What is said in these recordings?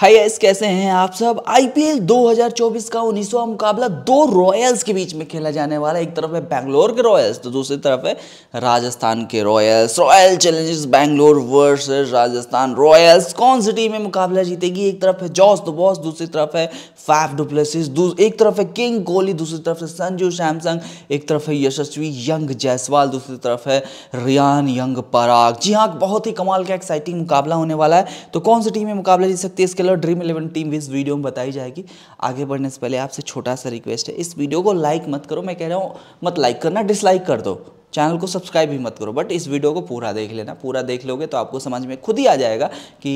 हाय S कैसे हैं आप सब आईपीएल 2024 का उन्नीसवा मुकाबला दो रॉयल्स के बीच में खेला जाने वाला है एक तरफ है बैंगलोर के रॉयल्स तो दूसरी तरफ है राजस्थान के Royals Royal Challengers Bangalore versus Rajasthan Royals कौन सी टीम में मुकाबला जीतेगी एक तरफ है जॉस दो बॉस दूसरी तरफ है फाइव डुप्लेसिस एक तरफ है किंग कोहली दूसरी तरफ है संजू सैमसंग एक तरफ है यशस्वी यंग जायसवाल दूसरी तरफ है रियान यंग पराग जी हाँ बहुत ही कमाल का एक्साइटिंग मुकाबला होने वाला है तो कौन सी टीम में मुकाबला जीत सकती है इसके और ड्रीम इलेवन टीम भी इस वीडियो में बताई जाएगी आगे बढ़ने से पहले आपसे छोटा सा रिक्वेस्ट है इस वीडियो को लाइक मत करो मैं कह रहा हूँ मत लाइक करना डिसलाइक कर दो चैनल को सब्सक्राइब भी मत करो बट इस वीडियो को पूरा देख लेना पूरा देख लोगे तो आपको समझ में खुद ही आ जाएगा कि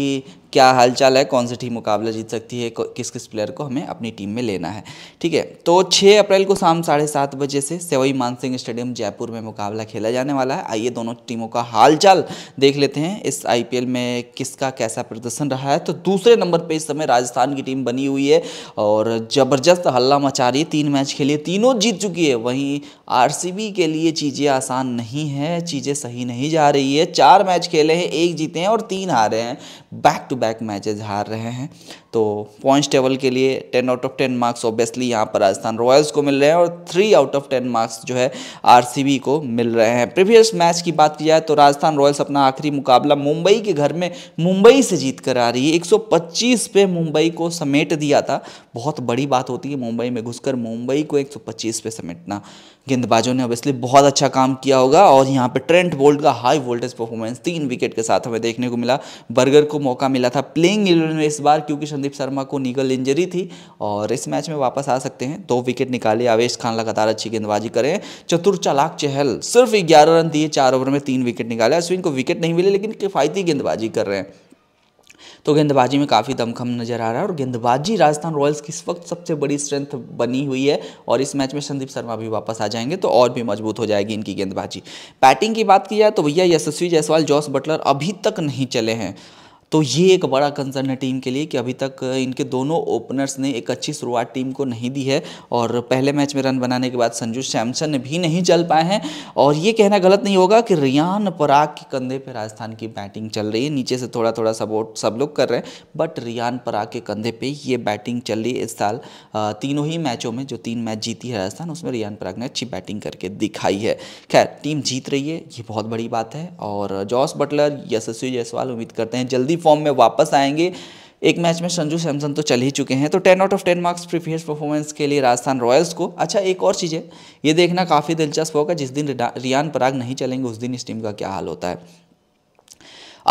क्या हालचाल है कौन सी टीम मुकाबला जीत सकती है किस किस प्लेयर को हमें अपनी टीम में लेना है ठीक है तो 6 अप्रैल को शाम साढ़े सात बजे से सेवई मानसिंह स्टेडियम जयपुर में मुकाबला खेला जाने वाला है आइए दोनों टीमों का हालचाल देख लेते हैं इस आई में किसका कैसा प्रदर्शन रहा है तो दूसरे नंबर पर इस समय राजस्थान की टीम बनी हुई है और ज़बरदस्त हल्ला मचा रही है तीन मैच खेलिए तीनों जीत चुकी है वहीं आर के लिए चीज़ें आसान नहीं है चीज़ें सही नहीं जा रही है चार मैच खेले हैं एक जीते हैं और तीन हारे हैं बैक टू बैक मैचेज हार रहे हैं तो पॉइंट्स टेबल के लिए ten out of ten marks obviously यहाँ पर राजस्थान रॉयल्स को मिल रहे हैं और three out of ten marks जो है आरसीबी को मिल रहे हैं प्रीवियस मैच की बात की जाए तो राजस्थान रॉयल्स अपना आखिरी मुकाबला मुंबई के घर में मुंबई से जीत कर आ रही है एक पे मुंबई को समेट दिया था बहुत बड़ी बात होती है मुंबई में घुसकर मुंबई को एक पे समेटना गेंदबाजों ने ऑब्वियसली बहुत अच्छा काम किया होगा और यहाँ पे ट्रेंट बोल्ट का हाई वोल्टेज परफॉर्मेंस तीन विकेट के साथ हमें देखने को मिला बर्गर को मौका मिला था प्लेइंग इलेवन में इस बार क्योंकि संदीप शर्मा को नीगल इंजरी थी और इस मैच में वापस आ सकते हैं दो विकेट निकाले आवेश खान लगातार अच्छी गेंदबाजी करें चतुर चलाक चहल सिर्फ ग्यारह रन दिए चार ओवर में तीन विकेट निकाले अश्विन को विकेट नहीं मिले लेकिन किफ़ायती गेंदबाजी कर रहे हैं तो गेंदबाजी में काफ़ी दमखम नजर आ रहा है और गेंदबाजी राजस्थान रॉयल्स की इस वक्त सबसे बड़ी स्ट्रेंथ बनी हुई है और इस मैच में संदीप शर्मा भी वापस आ जाएंगे तो और भी मजबूत हो जाएगी इनकी गेंदबाजी बैटिंग की बात की जाए तो भैया यशस्वी जायसवाल जॉस बटलर अभी तक नहीं चले हैं तो ये एक बड़ा कंसर्न है टीम के लिए कि अभी तक इनके दोनों ओपनर्स ने एक अच्छी शुरुआत टीम को नहीं दी है और पहले मैच में रन बनाने के बाद संजू सैमसन भी नहीं चल पाए हैं और ये कहना गलत नहीं होगा कि रियान पराग के कंधे पर राजस्थान की बैटिंग चल रही है नीचे से थोड़ा थोड़ा सपोर्ट सब लोग कर रहे हैं बट रियान पराग के कंधे पर ये बैटिंग चल रही है इस साल तीनों ही मैचों में जो तीन मैच जीती है राजस्थान उसमें रियान पराग ने अच्छी बैटिंग करके दिखाई है खैर टीम जीत रही है ये बहुत बड़ी बात है और जॉस बटलर यशस्वी जायसवाल उम्मीद करते हैं जल्दी फॉर्म में वापस आएंगे एक मैच में संजू सैमसन तो चल ही चुके हैं तो ten out of ten marks previous performance के लिए राजस्थान रॉयल्स को अच्छा एक और चीज़ है ये देखना काफ़ी दिलचस्प होगा जिस दिन रियान पराग नहीं चलेंगे उस दिन इस टीम का क्या हाल होता है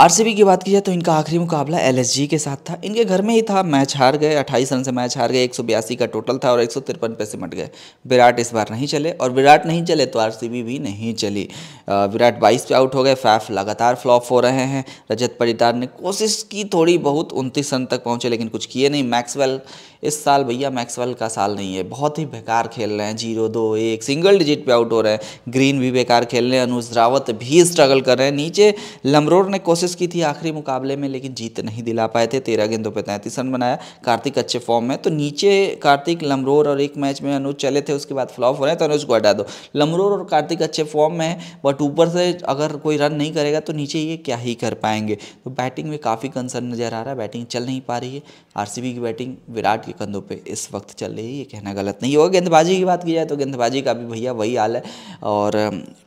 आरसीबी की बात की जाए तो इनका आखिरी मुकाबला एलएसजी के साथ था इनके घर में ही था मैच हार गए 28 रन से मैच हार गए एक का टोटल था और एक पे सिमट गए विराट इस बार नहीं चले और विराट नहीं चले तो आरसीबी भी नहीं चली विराट 22 पे आउट हो गए फैफ लगातार फ्लॉप हो रहे हैं रजत परिदार ने कोशिश की थोड़ी बहुत उनतीस रन तक पहुँचे लेकिन कुछ किए नहीं मैक्सवेल इस साल भैया मैक्सवेल का साल नहीं है बहुत ही बेकार खेल रहे हैं जीरो दो एक सिंगल डिजिट पे आउट हो रहे हैं ग्रीन भी बेकार खेल रहे हैं अनुज रावत भी स्ट्रगल कर रहे हैं नीचे लमरोड ने कोशिश कोशिश की थी आखिरी मुकाबले में लेकिन जीत नहीं दिला पाए थे तेरह गेंदों पर तैंतीस रन बनाया कार्तिक अच्छे फॉर्म में तो नीचे कार्तिक लमरोर और एक मैच में अनुज चले थे उसके बाद फ्लॉप हो रहे हैं तो अनुज को हटा दो लमरोर और कार्तिक अच्छे फॉर्म में है बट ऊपर से अगर कोई रन नहीं करेगा तो नीचे ये क्या ही कर पाएंगे तो बैटिंग में काफ़ी कंसर्न नज़र आ रहा है बैटिंग चल नहीं पा रही है आर की बैटिंग विराट के कंधों पर इस वक्त चल रही है ये कहना गलत नहीं होगा गेंदबाजी की बात की जाए तो गेंदबाजी का भी भैया वही हाल है और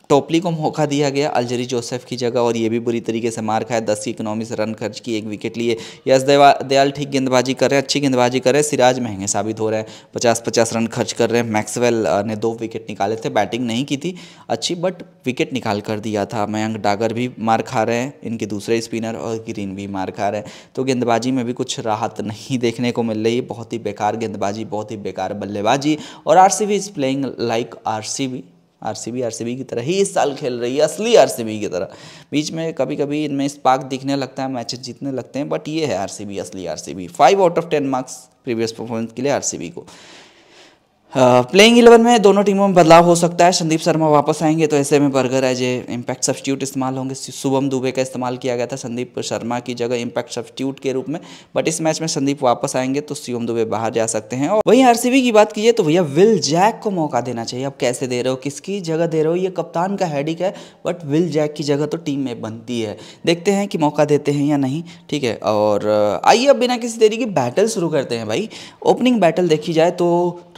टोपली को मौका दिया गया अलजरी जोसेफ की जगह और ये भी बुरी तरीके से मार रखा है दस की इकोनॉमी से रन खर्च की एक विकेट लिए यश दयाल ठीक गेंदबाजी कर रहे हैं अच्छी गेंदबाजी कर रहे हैं सिराज महंगे साबित हो रहे हैं पचास पचास रन खर्च कर रहे हैं मैक्सवेल ने दो विकेट निकाले थे बैटिंग नहीं की थी अच्छी बट विकेट निकाल कर दिया था मयंक डागर भी मार खा रहे हैं इनके दूसरे स्पिनर और ग्रीन भी मार खा रहे हैं तो गेंदबाजी में भी कुछ राहत नहीं देखने को मिल रही बहुत ही बेकार गेंदबाजी बहुत ही बेकार बल्लेबाजी और R C is playing like R C RCB RCB की तरह ही इस साल खेल रही है असली आरसीबी की तरह बीच में कभी कभी इनमें स्पार्क दिखने लगता है मैचेज जीतने लगते हैं बट ये है आरसीबी असली RCB five out of ten marks previous performance के लिए आरसीबी को प्लेइंग इलेवन में दोनों टीमों में बदलाव हो सकता है संदीप शर्मा वापस आएंगे तो ऐसे में बर्गर है जे इम्पैक्ट सब्सिट्यूट इस्तेमाल होंगे शुभम दुबे का इस्तेमाल किया गया था संदीप शर्मा की जगह इम्पैक्ट सब्सिट्यूट के रूप में बट इस मैच में संदीप वापस आएंगे तो शिवम दुबे बाहर जा सकते हैं और वहीं आर की बात कीजिए तो भैया विल जैक को मौका देना चाहिए अब कैसे दे रहे हो किसकी जगह दे रहे हो ये कप्तान का हैडिक है बट विल जैक की जगह तो टीम में बनती है देखते हैं कि मौका देते हैं या नहीं ठीक है और आइए अब बिना किसी देरी की बैटल शुरू करते हैं भाई ओपनिंग बैटल देखी जाए तो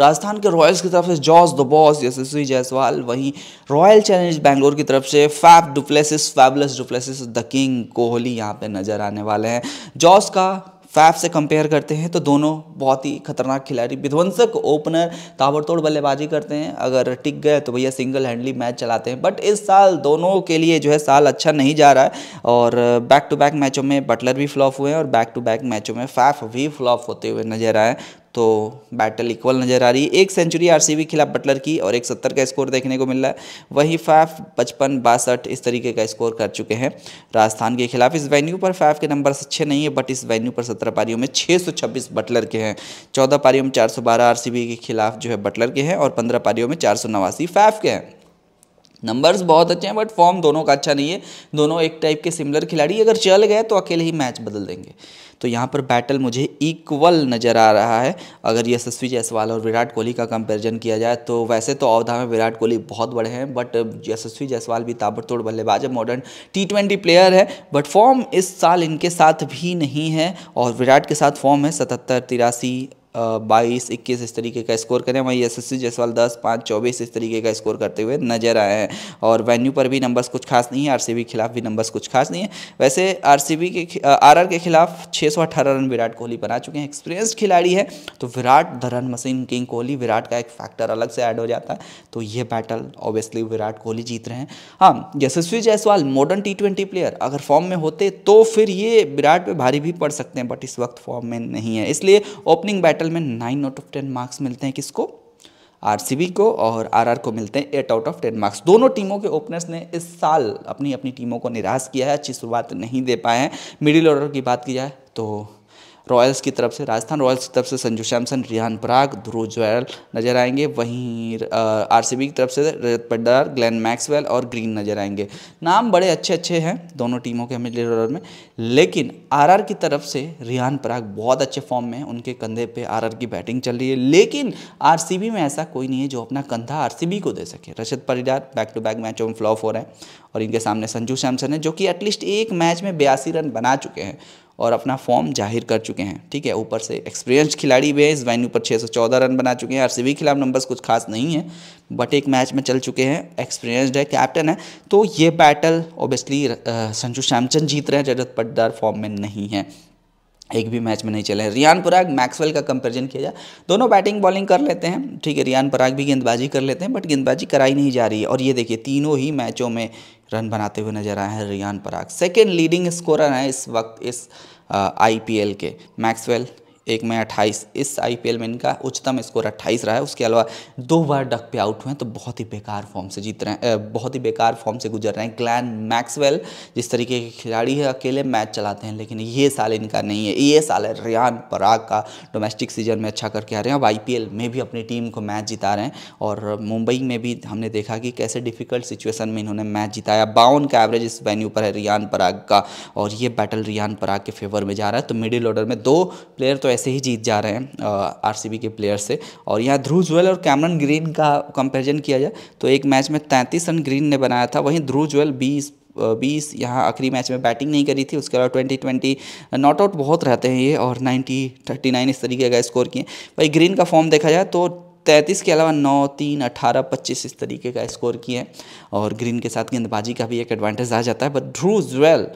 राजस्थान के के रॉयल्स की तरफ से Jos the Boss Yashasvi Jaiswal वहीं रॉयल चैलेंज बैंगलोर की तरफ से Faf du Plessis fabulous du Plessis the king Kohli यहाँ पे नज़र आने वाले हैं जॉस का फैब से कंपेयर करते हैं तो दोनों बहुत ही खतरनाक खिलाड़ी विध्वंसक ओपनर ताबड़तोड़ बल्लेबाजी करते हैं अगर टिक गए तो भैया सिंगल हैंडली मैच चलाते हैं बट इस साल दोनों के लिए जो है साल अच्छा नहीं जा रहा है और बैक टू बैक मैचों में बटलर भी फ्लॉप हुए हैं और बैक टू बैक मैचों में फैफ भी फ्लॉप होते हुए नजर आए तो बैटल इक्वल नज़र आ रही है एक सेंचुरी आर के खिलाफ बटलर की और एक सत्तर का स्कोर देखने को मिल रहा है वही फाफ पचपन बासठ इस तरीके का स्कोर कर चुके हैं राजस्थान के खिलाफ इस वेन्यू पर फाइव के नंबर अच्छे नहीं है बट इस वेन्यू पर सत्रह पारियों में छः सौ छब्बीस बटलर के हैं चौदह पारियों में चार सौ बारह आर के खिलाफ जो है बटलर के हैं और पंद्रह पारियों में चार सौ नवासी के हैं नंबर्स बहुत अच्छे हैं बट फॉर्म दोनों का अच्छा नहीं है दोनों एक टाइप के सिमिलर खिलाड़ी अगर चल गए तो अकेले ही मैच बदल देंगे तो यहाँ पर बैटल मुझे इक्वल नज़र आ रहा है अगर यशस्वी जायसवाल और विराट कोहली का कंपेरिजन किया जाए तो वैसे तो अवधा में विराट कोहली बहुत बड़े हैं बट यशस्वी जायसवाल भी ताबड़तोड़ बल्लेबाज है मॉडर्न टी ट्वेंटी प्लेयर है बट फॉर्म इस साल इनके साथ भी नहीं है और विराट के साथ फॉर्म है सतहत्तर तिरासी बाईस इक्कीस इस तरीके का स्कोर करें वहीं यशस्वी जायसवाल दस पाँच चौबीस इस तरीके का स्कोर करते हुए नजर आए हैं और वेन्यू पर भी नंबर्स कुछ खास नहीं है बी के खिलाफ भी नंबर्स कुछ खास नहीं है वैसे बी के आर के खिलाफ छः सौ अठारह रन विराट कोहली बना चुके हैं एक्सपीरियंस्ड खिलाड़ी है तो Virat the run machine king Kohli Virat का एक फैक्टर अलग से ऐड हो जाता है तो ये बैटल ऑब्वियसली विराट कोहली जीत रहे हैं हाँ Yashasvi Jaiswal modern T twenty player अगर फॉर्म में होते तो फिर ये विराट पर भारी भी पड़ सकते हैं बट इस वक्त फॉर्म में नहीं है इसलिए ओपनिंग बैटल टोटल में nine out of ten marks मिलते हैं किसको आरसीबी को और आरआर को मिलते हैं eight out of ten marks दोनों टीमों के ओपनर्स ने इस साल अपनी अपनी टीमों को निराश किया है अच्छी शुरुआत नहीं दे पाए हैं मिडिल ऑर्डर की बात की जाए तो रॉयल्स की तरफ से राजस्थान रॉयल्स की तरफ से संजू सैमसन रिहान पराग ध्रुव जोयल नजर आएंगे वहीं आर की तरफ से रजत पड्डार ग्लैन मैक्सवेल और ग्रीन नजर आएंगे नाम बड़े अच्छे अच्छे हैं दोनों टीमों के मिडिल ऑर्डर में लेकिन आर की तरफ से रिहान पराग बहुत अच्छे फॉर्म में उनके कंधे पर आर की बैटिंग चल रही है लेकिन आर में ऐसा कोई नहीं है जो अपना कंधा आर को दे सके Rajat Patidar back to back मैचों में फ्लॉप हो रहे हैं और इनके सामने संजू सैमसन है जो कि एटलीस्ट एक मैच में बयासी रन बना चुके हैं और अपना फॉर्म जाहिर कर चुके हैं ठीक है ऊपर से एक्सपीरियंस खिलाड़ी भी है इस वैन्यू पर 614 रन बना चुके हैं आर सी खिलाफ नंबर्स कुछ खास नहीं है बट एक मैच में चल चुके हैं एक्सपीरियंस्ड है कैप्टन है तो ये बैटल ओबियसली संजू सैमसन जीत रहे हैं जजत पटदार फॉर्म में नहीं है एक भी मैच में नहीं चले हैं रियान पराग मैक्सवेल का कंपेरिजन किया जाए दोनों बैटिंग बॉलिंग कर लेते हैं ठीक है रियान पराग भी गेंदबाजी कर लेते हैं बट गेंदबाजी कराई नहीं जा रही है और ये देखिए तीनों ही मैचों में रन बनाते हुए नजर आए हैं Riyan Parag second leading scorer हैं इस वक्त इस आई के मैक्सवेल एक में अट्ठाईस इस आईपीएल में इनका उच्चतम स्कोर अट्ठाईस रहा है उसके अलावा दो बार डक पे आउट हुए हैं तो बहुत ही बेकार फॉर्म से जीत रहे हैं बहुत ही बेकार फॉर्म से गुजर रहे हैं ग्लैन मैक्सवेल जिस तरीके के खिलाड़ी है अकेले मैच चलाते हैं लेकिन ये साल इनका नहीं है ये साल है रियान पराग का डोमेस्टिक सीजन में अच्छा करके आ रहे हैं अब आई में भी अपनी टीम को मैच जिता रहे हैं और मुंबई में भी हमने देखा कि कैसे डिफिकल्ट सिचुएसन में इन्होंने मैच जिताया बावन का एवरेज इस वेन्यू पर है रियान पराग का और ये बैटल रियान पराग के फेवर में जा रहा है तो मिडिल ऑर्डर में दो प्लेयर तो वैसे ही जीत जा रहे हैं आरसीबी के प्लेयर से और यहाँ ध्रुव ज्वेल और कैमरन ग्रीन का कंपेरिजन किया जाए तो एक मैच में तैंतीस रन ग्रीन ने बनाया था वहीं ध्रुव ज्वेल बीस बीस यहाँ आखिरी मैच में बैटिंग नहीं करी थी उसके अलावा ट्वेंटी ट्वेंटी नॉट आउट बहुत रहते हैं ये और नाइन्टी थर्टी नाइन इस तरीके का स्कोर किए भाई ग्रीन का फॉर्म देखा जाए तो तैंतीस के अलावा नौ तीन अठारह पच्चीस इस तरीके का स्कोर किए और ग्रीन के साथ गेंदबाजी का भी एक एडवांटेज आ जाता है बट ध्रुव ज्वेल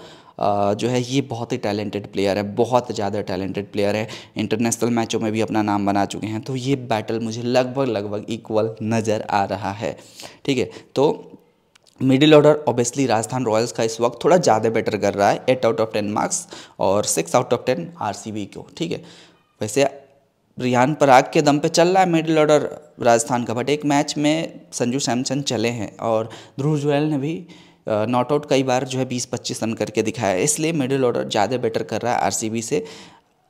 जो है ये बहुत ही टैलेंटेड प्लेयर है बहुत ज़्यादा टैलेंटेड प्लेयर है इंटरनेशनल मैचों में भी अपना नाम बना चुके हैं तो ये बैटल मुझे लगभग लगभग इक्वल नज़र आ रहा है ठीक है तो middle order obviously Rajasthan Royals का इस वक्त थोड़ा ज़्यादा बेटर कर रहा है eight out of ten marks और six out of ten R को ठीक है वैसे रियान पराग के दम पे चल रहा है मिडिल ऑर्डर राजस्थान का बट एक मैच में संजू सैमसन चले हैं और ध्रुव जुएल ने भी नॉट आउट कई बार जो है बीस पच्चीस रन करके दिखाया है इसलिए मिडिल ऑर्डर ज़्यादा बेटर कर रहा है आर से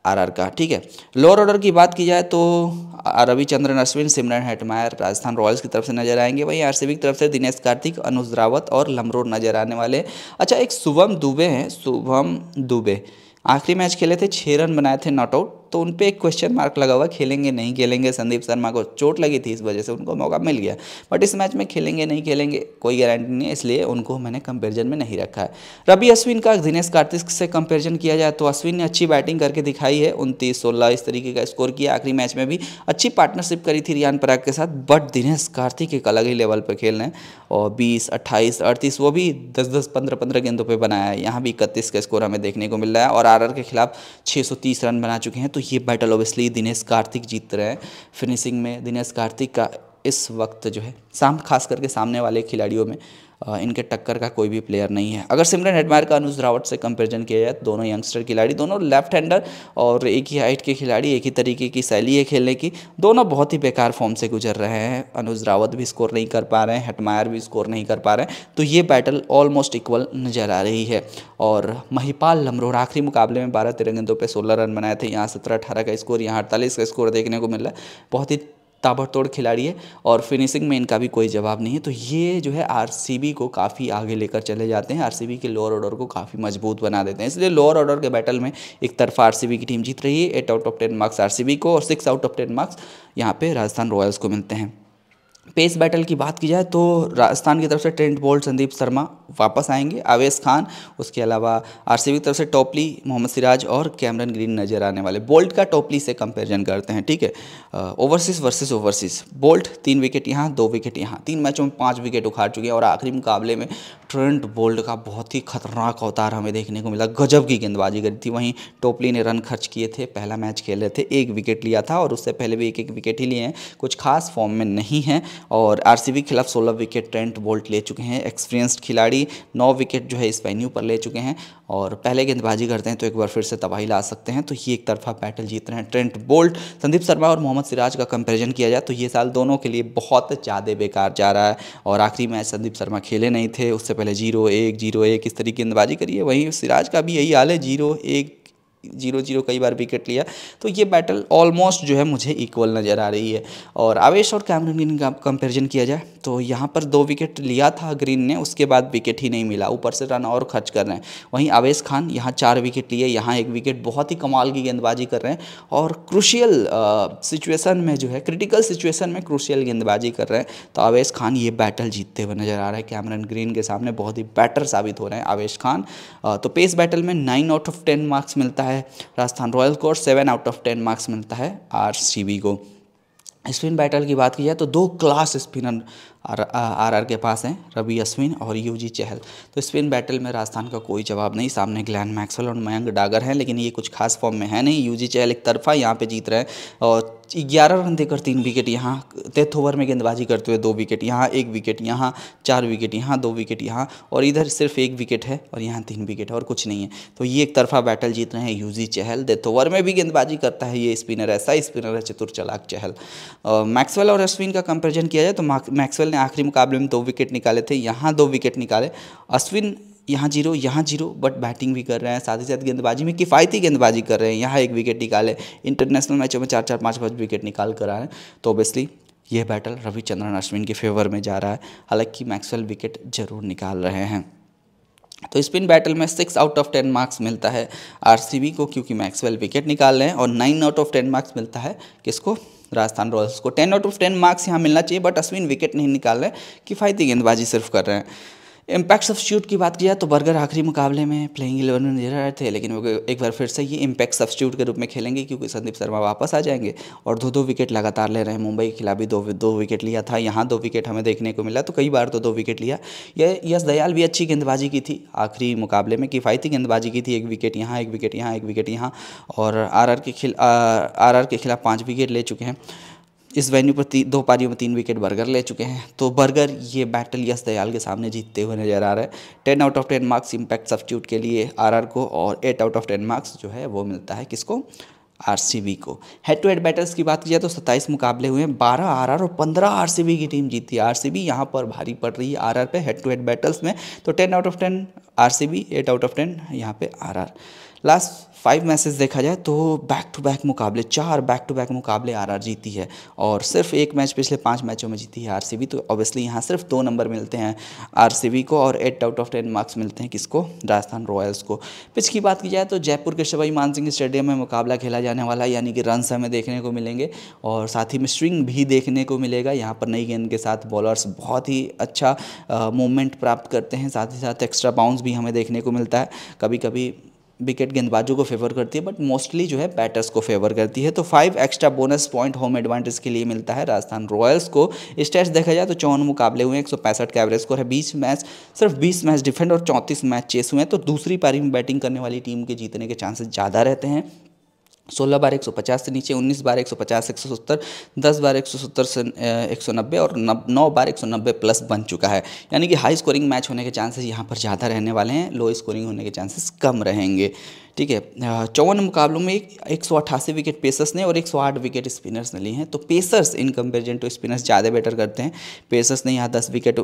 आरआर का ठीक है लोअर ऑर्डर की बात की जाए तो Ravichandran Ashwin Shimron Hetmyer Rajasthan Royals की तरफ से नजर आएंगे वहीं आरसीबी की तरफ से दिनेश कार्तिक अनुज रावत और लमरोड नजर आने वाले अच्छा एक शुभम दुबे हैं शुभम दुबे आखिरी मैच खेले थे छः रन बनाए थे नॉट आउट तो उन पर एक क्वेश्चन मार्क लगा हुआ खेलेंगे नहीं खेलेंगे संदीप शर्मा को चोट लगी थी इस वजह से उनको मौका मिल गया बट इस मैच में खेलेंगे नहीं खेलेंगे कोई गारंटी नहीं है इसलिए उनको मैंने कंपेरिजन में नहीं रखा है रवि अश्विन का दिनेश कार्तिक से कंपेरिजन किया जाए तो अश्विन ने अच्छी बैटिंग करके दिखाई है उनतीस सोलह इस तरीके का स्कोर किया आखिरी मैच में भी अच्छी पार्टनरशिप करी थी रियान पराग के साथ बट दिनेश कार्तिक एक अलग ही लेवल पर खेल रहे और बीस अट्ठाईस अड़तीस वो भी दस दस पंद्रह पंद्रह गेंदों पर बनाया है यहाँ भी इकतीस का स्कोर हमें देखने को मिल रहा है और आर के खिलाफ छः रन बना चुके हैं तो ये बैटल ओबियसली दिनेश कार्तिक जीत रहे हैं फिनिशिंग में दिनेश कार्तिक का इस वक्त जो है साम खास करके सामने वाले खिलाड़ियों में इनके टक्कर का कोई भी प्लेयर नहीं है अगर सिमरन हेडमायर का अनुज रावट से कंपेरिजन किया जाए दोनों यंगस्टर खिलाड़ी दोनों लेफ्ट हैंडर और एक ही हाइट के खिलाड़ी एक ही तरीके की शैली है खेलने की दोनों बहुत ही बेकार फॉर्म से गुजर रहे हैं अनुज रावत भी स्कोर नहीं कर पा रहे हैं हेटमायर भी स्कोर नहीं कर पा रहे हैं तो ये बैटल ऑलमोस्ट इक्वल नज़र आ रही है और महिपाल लमरोर आखिरी मुकाबले में बारह तिरंगेंदों पर सोलह रन बनाए थे यहाँ सत्रह अठारह का स्कोर यहाँ अड़तालीस का स्कोर देखने को मिल रहा है बहुत ही ताबड़तोड़ खिलाड़ी है और फिनिशिंग में इनका भी कोई जवाब नहीं है तो ये जो है आरसीबी को काफ़ी आगे लेकर चले जाते हैं आरसीबी के लोअर ऑर्डर को काफ़ी मजबूत बना देते हैं इसलिए लोअर ऑर्डर के बैटल में एक तरफा आर की टीम जीत रही है eight out of ten marks R को और six out of ten marks यहाँ पर राजस्थान रॉयल्स को मिलते हैं पेस बैटल की बात की जाए तो राजस्थान की तरफ से ट्रेंट बोल्ट संदीप शर्मा वापस आएंगे आवेश खान उसके अलावा आरसीबी की तरफ से टोपली मोहम्मद सिराज और कैमरन ग्रीन नज़र आने वाले बोल्ट का टोपली से कंपैरिजन करते हैं ठीक है ओवरसीज वर्सेस ओवरसीज बोल्ट तीन विकेट यहाँ दो विकेट यहाँ तीन मैचों में पाँच विकेट उखाड़ चुके हैं और आखिरी मुकाबले में ट्रेंट बोल्ट का बहुत ही खतरनाक अवतार हमें देखने को मिला गजब की गेंदबाजी करी थी वहीं टोपली ने रन खर्च किए थे पहला मैच खेले थे एक विकेट लिया था और उससे पहले भी एक एक विकेट ही लिए हैं कुछ खास फॉर्म में नहीं हैं और आर के खिलाफ सोलह विकेट ट्रेंट बोल्ट ले चुके हैं एक्सपीरियंस्ड खिलाड़ी नौ विकेट जो है इस वेन्यू पर ले चुके हैं और पहले गेंदबाजी करते हैं तो एक बार फिर से तबाही ला सकते हैं तो ये एक तरफा बैटल जीत रहे हैं ट्रेंट बोल्ट संदीप शर्मा और मोहम्मद सिराज का कंपेरिजन किया जाए तो ये साल दोनों के लिए बहुत ज़्यादा बेकार जा रहा है और आखिरी मैच संदीप शर्मा खेले नहीं थे उससे पहले जीरो एक जीरो एक इस तरीके गेंदबाजी करिए वहीं सिराज का भी यही हाल है जीरो एक जीरो जीरो कई बार विकेट लिया तो ये बैटल ऑलमोस्ट जो है मुझे इक्वल नज़र आ रही है और आवेश और कैमरन ग्रीन का कंपेरिजन किया जाए तो यहाँ पर दो विकेट लिया था ग्रीन ने उसके बाद विकेट ही नहीं मिला ऊपर से रन और खर्च कर रहे हैं वहीं आवेश खान यहाँ चार विकेट लिए यहाँ एक विकेट बहुत ही कमाल की गेंदबाजी कर रहे हैं और क्रूशियल सिचुएसन में जो है क्रिटिकल सिचुएसन में क्रूशियल गेंदबाजी कर रहे हैं तो आवेश खान ये बैटल जीतते हुए नज़र आ रहा है कैमरन ग्रीन के सामने बहुत ही बैटर साबित हो रहे हैं आवेश खान तो पेस बैटल में nine out of ten marks मिलता है है राजस्थान रॉयल को और seven out of ten marks मिलता है आर को स्पिन बैटल की बात की जाए तो दो क्लास स्पिनर आर आर के पास हैं रवि अश्विन और यूजी चहल तो स्पिन बैटल में राजस्थान का कोई जवाब नहीं सामने ग्लैन मैक्सवेल और मयंक डागर हैं लेकिन ये कुछ खास फॉर्म में है नहीं यूजी चहल एक तरफा यहाँ पे जीत रहे हैं और ग्यारह रन देकर तीन विकेट यहाँ तेथ ओवर में गेंदबाजी करते हुए दो विकेट यहाँ एक विकेट यहाँ चार विकेट यहाँ दो विकेट यहाँ और इधर सिर्फ एक विकेट है और यहाँ तीन विकेट है और कुछ नहीं है तो ये एक तरफा बैटल जीत रहे हैं यूजी चहल डेथ ओवर में भी गेंदबाजी करता है ये स्पिनर ऐसा स्पिनर है चतुर चलाक चहल मैक्सवेल और अश्विन का कंपेरिजन किया जाए तो मैक्सवेल ने आखिरी मुकाबले में दो विकेट निकाले थे यहाँ दो विकेट निकाले अश्विन यहाँ जीरो यहाँ जीरो बट बैटिंग भी कर रहे हैं साथ ही साथ गेंदबाजी में किफ़ायती गेंदबाजी कर रहे हैं यहाँ एक विकेट निकाले इंटरनेशनल मैचों में चार चार पाँच पाँच विकेट निकाल कर आए तो ऑब्वियसली यह बैटल रविचंद्रन अश्विन के फेवर में जा रहा है हालांकि मैक्सवेल विकेट जरूर निकाल रहे हैं तो स्पिन बैटल में six out of ten marks मिलता है आरसीबी को क्योंकि मैक्सवेल विकेट निकाल रहे हैं और nine out of ten marks मिलता है किसको राजस्थान रॉयल्स को ten out of ten marks यहाँ मिलना चाहिए बट अश्विन विकेट नहीं निकाल रहे किफ़ायती गेंदबाजी सिर्फ कर रहे हैं इम्पैक्ट सब्सिट्यूट की बात की जाए तो बर्गर आखिरी मुकाबले में प्लेइंग इलेवन में नजर आए थे लेकिन वो एक बार फिर से ये इम्पैक्ट सब्सिट्यूट के रूप में खेलेंगे क्योंकि संदीप शर्मा वापस आ जाएंगे और दो दो विकेट लगातार ले रहे हैं मुंबई के खिलाफ भी दो दो विकेट लिया था यहाँ दो विकेट हमें देखने को मिला तो कई बार तो दो विकेट लिया ये यश दयाल भी अच्छी गेंदबाजी की थी आखिरी मुकाबले में किफ़ायती गेंदबाजी की थी एक विकेट यहाँ एक विकेट यहाँ एक विकेट यहाँ और आर के खिल आर के खिलाफ पाँच विकेट ले चुके हैं इस वेन्यू पर दो पारियों में तीन विकेट बर्गर ले चुके हैं तो बर्गर ये बैटल यस दयाल के सामने जीतते हुए नजर आ रहा है ten out of ten marks impact substitute के लिए आरआर को और eight out of ten marks जो है वो मिलता है किसको आरसीबी को हेड टू हेड बैटल्स की बात की जाए तो सत्ताईस मुकाबले हुए हैं आर आरआर और पंद्रह आरसीबी की टीम जीती है आरसीबी यहाँ पर भारी पड़ रही है आरआर पे हेड टू हेड बैटल्स में तो ten out of ten RCB eight out of ten यहाँ पे आरआर लास्ट फाइव मैचेस देखा जाए तो बैक टू बैक मुकाबले चार बैक टू बैक मुकाबले आरआर जीती है और सिर्फ एक मैच पिछले पांच मैचों में जीती है आरसीबी तो ऑब्वियसली यहाँ सिर्फ दो नंबर मिलते हैं आरसीबी को और eight out of ten marks मिलते हैं किसको राजस्थान रॉयल्स को पिच की बात की जाए तो जयपुर के शबई मान सिंह स्टेडियम में मुकाबला खेला जाने वाला है यानी कि रन हमें देखने को मिलेंगे और साथ ही में स्विंग भी देखने को मिलेगा यहाँ पर नई गेंद के साथ बॉलर्स बहुत ही अच्छा मूवमेंट प्राप्त करते हैं साथ ही साथ एक्स्ट्रा बाउंस भी हमें देखने को मिलता है कभी कभी विकेट गेंदबाजों को फेवर करती है बट मोस्टली जो है बैटर्स को फेवर करती है तो five extra bonus point home advantage के लिए मिलता है राजस्थान रॉयल्स को स्टेट्स देखा जाए तो चौवन मुकाबले हुए एक सौ पैंसठ का एवरेज स्कोर है बीस मैच सिर्फ बीस मैच डिफेंड और चौंतीस मैच चेस हुए हैं तो दूसरी पारी में बैटिंग करने वाली टीम के जीतने के चांसेस ज़्यादा रहते हैं सोलह बार एक सौ पचास से नीचे उन्नीस बार एक सौ पचास एक सौ सत्तर दस बार एक सौ सत्तर से एक सौ नब्बे और नौ बार एक सौ नब्बे प्लस बन चुका है यानी कि हाई स्कोरिंग मैच होने के चांसेस यहाँ पर ज़्यादा रहने वाले हैं लो स्कोरिंग होने के चांसेस कम रहेंगे ठीक है चौवन मुकाबलों में एक सौ अट्ठासी विकेट पेसर्स ने और एक सौ आठ विकेट स्पिनर्स ने लिए हैं तो pacers in comparison to spinners ज़्यादा बेटर करते हैं पेसर्स ने यहाँ दस विकेट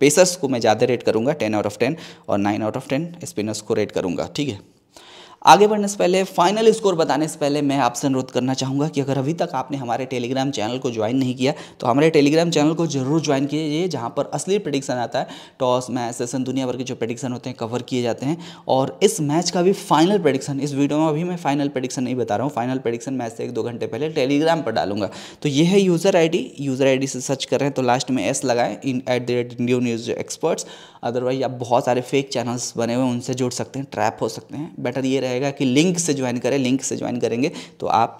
पेसर्स को मैं ज़्यादा रेट करूँगा टेन आउट ऑफ टेन और nine out of ten spinners को रेट करूँगा ठीक है आगे बढ़ने से पहले फाइनल स्कोर बताने से पहले मैं आपसे अनुरोध करना चाहूँगा कि अगर अभी तक आपने हमारे टेलीग्राम चैनल को ज्वाइन नहीं किया तो हमारे टेलीग्राम चैनल को जरूर ज्वाइन कीजिए जहाँ पर असली प्रडिक्शन आता है टॉस मैच सेशन दुनिया भर के जो प्रडिक्शन होते हैं कवर किए जाते हैं और इस मैच का भी फाइनल प्रडिक्शन इस वीडियो में अभी मैं फाइनल प्रडिक्शन नहीं बता रहा हूँ फाइनल प्रडिक्शन मैच से एक दो घंटे पहले टेलीग्राम पर डालूंगा तो ये है यूज़र आई यूज़र आई से सर्च कर रहे हैं तो लास्ट में एस लगाएं in at the rate new news experts otherwise आप बहुत सारे फेक चैनल्स बने हुए उनसे जुड़ सकते हैं ट्रैप हो सकते हैं बेटर ये रहेगा कि लिंक से ज्वाइन करें लिंक से ज्वाइन करेंगे तो आप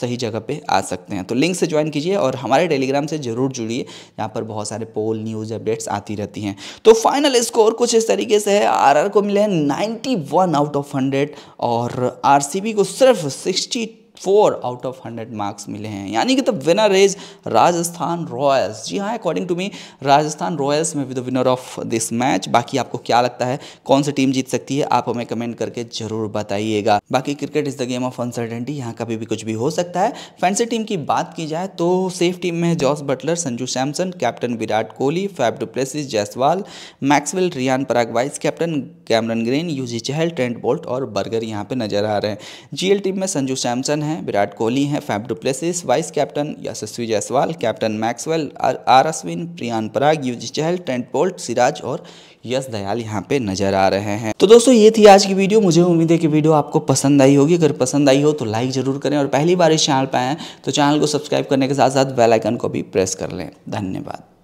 सही जगह पर आ सकते हैं तो लिंक से ज्वाइन कीजिए और हमारे टेलीग्राम से ज़रूर जुड़िए यहाँ पर बहुत सारे पोल न्यूज़ अपडेट्स आती रहती हैं तो फाइनल स्कोर कुछ इस तरीके से है आर को मिले हैं नाइन्टी आउट ऑफ हंड्रेड और आर को सिर्फ sixty four out of hundred marks मिले हैं यानी कि the winner is Rajasthan Royals जी हाँ according to me Rajasthan Royals में with the winner of this match बाकी आपको क्या लगता है कौन सी टीम जीत सकती है आप हमें कमेंट करके जरूर बताइएगा बाकी cricket is the game of uncertainty यहाँ कभी भी कुछ भी हो सकता है फैंसी टीम की बात की जाए तो सेफ टीम में Jos Buttler Sanju Samson captain Virat Kohli Faf du Plessis Jaiswal Maxwell Riyan Parag vice captain Cameron Green Yuzi Chahal Trent Boult और बर्गर यहाँ पे नजर आ रहे हैं जीएल टीम में संजू सैमसन हैं विराट कोहली हैं Faf du Plessis vice captain Yashasvi Jaiswal captain Maxwell R Ashwin Riyan Parag Yuzi Chahal Trent Boult Siraj और यश दयाल यहाँ पे नजर आ रहे हैं तो दोस्तों ये थी आज की वीडियो मुझे उम्मीद है कि वीडियो आपको पसंद आई होगी अगर पसंद आई हो तो लाइक जरूर करें और पहली बार इस चैनल पर आए तो चैनल को सब्सक्राइब करने के साथ साथ बेलाइकन को भी प्रेस कर लें धन्यवाद